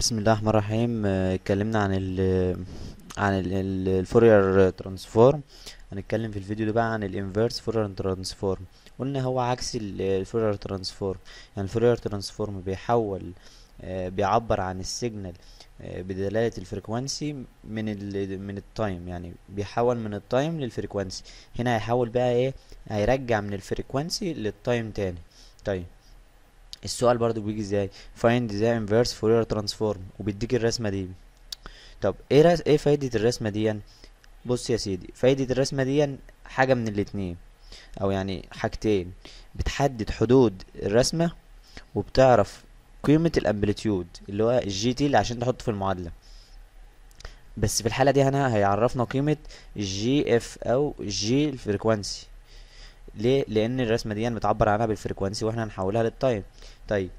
بسم الله الرحمن الرحيم آه، اتكلمنا عن ال عن الفورير ترانسفورم هنتكلم في الفيديو ده بقى عن الانفيرس فورير ترانسفورم قلنا هو عكس الفورير ترانسفورم يعني الفورير ترانسفورم بيحول آه، بيعبر عن السيجنال آه، بدلالة الفريكوانسي من ال من التايم يعني بيحول من التايم للفريكوانسي هنا هيحول بقى ايه هيرجع من الفريكوانسي للتايم تاني طيب السؤال برضو بيجي ازاي فايند ذا انفرس فورير ترانسفورم وبيديك الرسمه دي طب ايه رس... ايه فايده الرسمه دي بص يا سيدي فايده الرسمه دي حاجه من الاتنين او يعني حاجتين بتحدد حدود الرسمه وبتعرف قيمه الامبليتيود اللي هو الجي تي اللي عشان تحطه في المعادله بس في الحاله دي هنا هيعرفنا قيمه الجي اف او جي الفريكوانسي ليه لان الرسمه دي بتعبر عنها بالفريكوانسي واحنا هنحولها للتايم طيب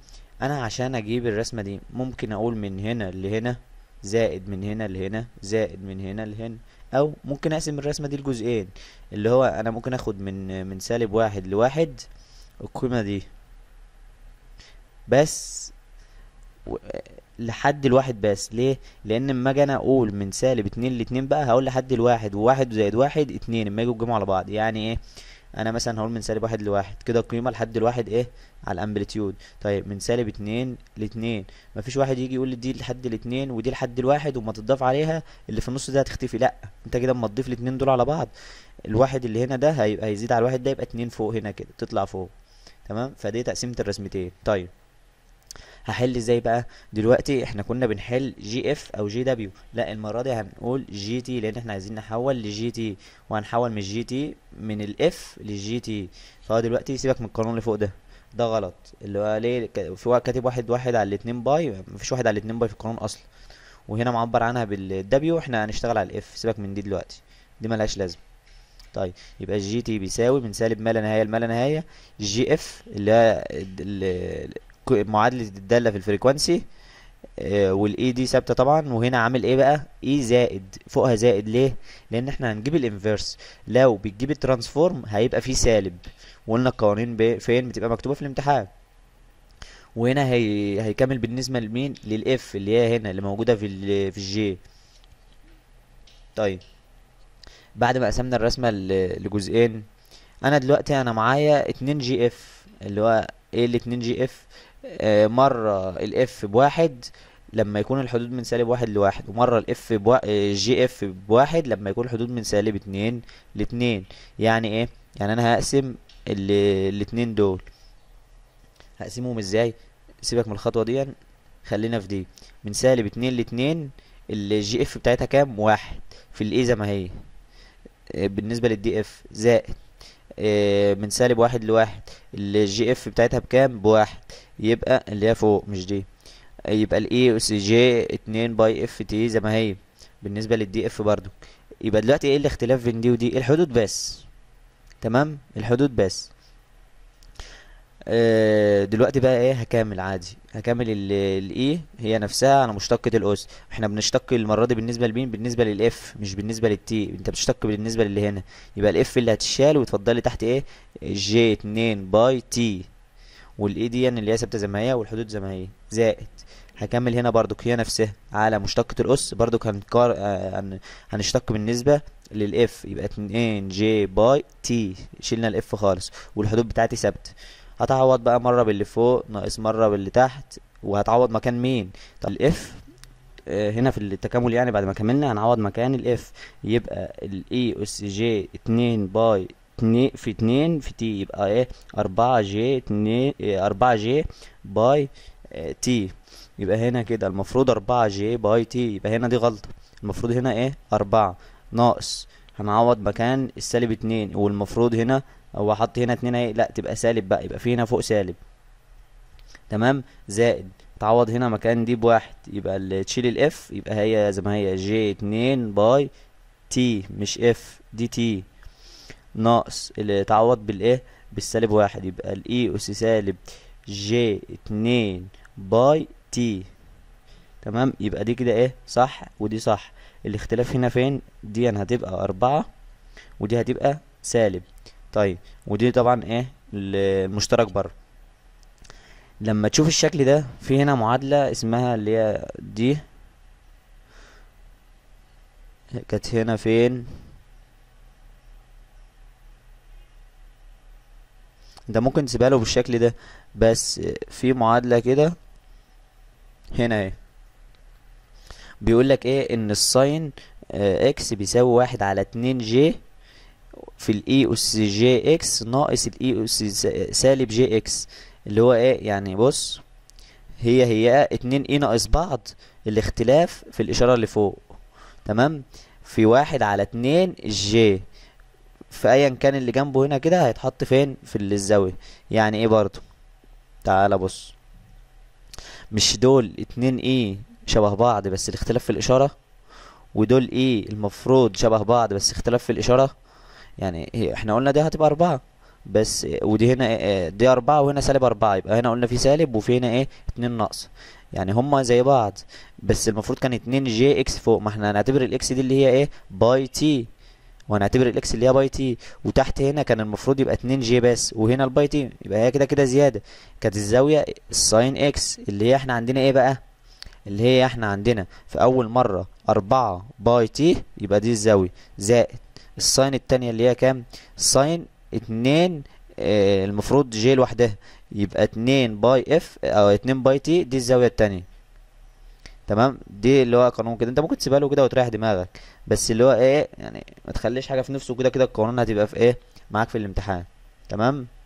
انا عشان اجيب الرسمه دي ممكن اقول من هنا لهنا زائد من هنا لهنا زائد من هنا لهنا او ممكن اقسم الرسمه دي لجزئين اللي هو انا ممكن اخد من من سالب واحد لواحد القيمه دي بس و... لحد الواحد بس ليه لان اما اجي انا اقول من سالب اتنين لاتنين بقى هقول لحد الواحد وواحد زائد واحد اتنين اما يجوا يتجمعوا على بعض يعني ايه انا مثلا هقول من سالب واحد لواحد كده القيمه لحد الواحد ايه على الامبليتيود طيب من سالب اتنين لاتنين مفيش واحد يجي يقول لي دي لحد الاتنين ودي لحد الواحد وما تضاف عليها اللي في النص ده هتختفي لا انت كده اما تضيف الاتنين دول على بعض الواحد اللي هنا ده هيبقى هيزيد على الواحد ده يبقى اتنين فوق هنا كده تطلع فوق تمام فدي تقسيمه الرسمتين طيب هحل ازاي بقى دلوقتي احنا كنا بنحل جي اف او جي دبليو لا المره دي هنقول جي تي لان احنا عايزين نحول لجي تي وهنحول من جي تي من الاف للجي تي فهو دلوقتي سيبك من القانون اللي فوق ده ده غلط اللي هو ليه في كاتب واحد واحد على الاتنين باي مفيش واحد على الاتنين باي في القانون اصلا وهنا معبر عنها بالدبليو احنا هنشتغل على الاف سيبك من دي دلوقتي دي ملهاش لازمه طيب يبقى الجي تي بيساوي من سالب ما لا نهايه لما لا نهايه جي اف اللي هي معادله الداله في الفريكوانسي آه، والاي دي ثابته طبعا وهنا عامل ايه بقى اي e زائد فوقها زائد ليه لان احنا هنجيب الانفيرس لو بتجيب الترانسفورم هيبقى فيه سالب وقلنا القوانين فين بتبقى مكتوبه في الامتحان وهنا هي هيكمل بالنسبه لمين للاف اللي هي هنا اللي موجوده في ال في الجي طيب بعد ما قسمنا الرسمه لجزئين انا دلوقتي انا معايا 2 جي اف اللي هو ايه ال 2 جي اف آه، مرة الاف بواحد لما يكون الحدود من سالب واحد لواحد ومرة الاف بوا... جي آه، اف بواحد لما يكون الحدود من سالب اتنين لاتنين يعني ايه؟ يعني انا هقسم ال... الاتنين دول هقسمهم ازاي؟ سيبك من الخطوة دي خلينا في دي من سالب اتنين لاتنين الجي اف بتاعتها كام؟ واحد في الاي زي ما هي آه، بالنسبة للدي اف زائد آه، من سالب واحد لواحد الجي اف بتاعتها بكام بواحد يبقى اللي هي فوق مش دي يبقى الاي اس جي اتنين باي اف تي زي ما هي بالنسبه للدي اف برضو يبقى دلوقتي ايه الاختلاف بين دي ودي الحدود بس تمام الحدود بس آه، دلوقتي بقى ايه هكمل عادي هكمل الاي e، هي نفسها على مشتقة الاس احنا بنشتق المرة دي بالنسبة لمين بالنسبة للاف مش بالنسبة للتي انت بتشتق بالنسبة للي هنا يبقى الاف اللي هتشال وتفضلي تحت ايه جي اتنين باي تي والاي e دي يعني اللي هي ثابتة زي ما هي والحدود زي ما هي زائد هكمل هنا بردك هي نفسها على مشتقة الأس بردك هنكار آه هنشتق بالنسبة للإف يبقى 2 جي باي تي شلنا الإف خالص والحدود بتاعتي ثابتة هتعوض بقى مرة باللي فوق ناقص مرة باللي تحت وهتعوض مكان مين طب الاف آه، هنا في التكامل يعني بعد ما كملنا هنعوض مكان الاف يبقى الاي e اس جي اتنين باي اتنين في اتنين في تي يبقى ايه اربعة جي اتنين آه، اربعة جي باي تي آه، يبقى هنا كده المفروض اربعة جي باي تي يبقى هنا دي غلطة المفروض هنا ايه اربعة ناقص هنعوض مكان السالب اتنين والمفروض هنا هو حط هنا اتنين اهي لا تبقى سالب بقى يبقى في هنا فوق سالب تمام زائد تعوض هنا مكان دي بواحد يبقى اللي تشيل الاف يبقى هي زي ما هي جي اتنين باي تي مش اف دي تي ناقص اللي تعوض بالايه بالسالب واحد يبقى الاي e اس سالب جي اتنين باي تي تمام يبقى دي كده ايه صح ودي صح الاختلاف هنا فين دي يعني هتبقى أربعة ودي هتبقى سالب طيب ودي طبعا ايه المشترك بره لما تشوف الشكل ده في هنا معادلة اسمها اللي هي دي كانت هنا فين ده ممكن تسيبها له بالشكل ده بس في معادلة كده هنا ايه بيقول لك ايه ان الساين اكس آه، بيساوي واحد على اتنين جي في الاي e اس جي اكس ناقص الاي e اس سالب جي اكس اللي هو ايه يعني بص هي هي اتنين اي e ناقص بعض الاختلاف في الاشاره اللي فوق تمام في واحد على اتنين جي في ايا كان اللي جنبه هنا كده هيتحط فين في الزاويه يعني ايه برضه تعال بص مش دول اتنين اي شبه بعض بس الاختلاف في الإشارة ودول ايه المفروض شبه بعض بس اختلاف في الإشارة يعني احنا قلنا دي هتبقى أربعة بس ودي هنا آه، آه، دي أربعة وهنا سالب أربعة يبقى هنا قلنا في سالب وفي هنا ايه اتنين ناقص يعني هما زي بعض بس المفروض كان اتنين جي اكس فوق ما احنا هنعتبر الاكس دي اللي هي ايه باي تي وهنعتبر الاكس اللي هي باي تي وتحت هنا كان المفروض يبقى اتنين جي بس وهنا الباي تي يبقى هي كده كده زياده كانت الزاويه الساين اكس اللي هي احنا عندنا ايه بقى اللي هي احنا عندنا في اول مرة اربعة باي تي يبقى دي الزاوية زائد الساين التانية اللي هي كام ساين اتنين اه المفروض جي لوحدها يبقى اتنين باي اف او اتنين باي تي دي الزاوية التانية تمام دي اللي هو قانون كده انت ممكن تسيبها له كده وتريح دماغك بس اللي هو ايه يعني ما تخليش حاجه في نفسه كده كده القانون هتبقى في ايه معاك في الامتحان تمام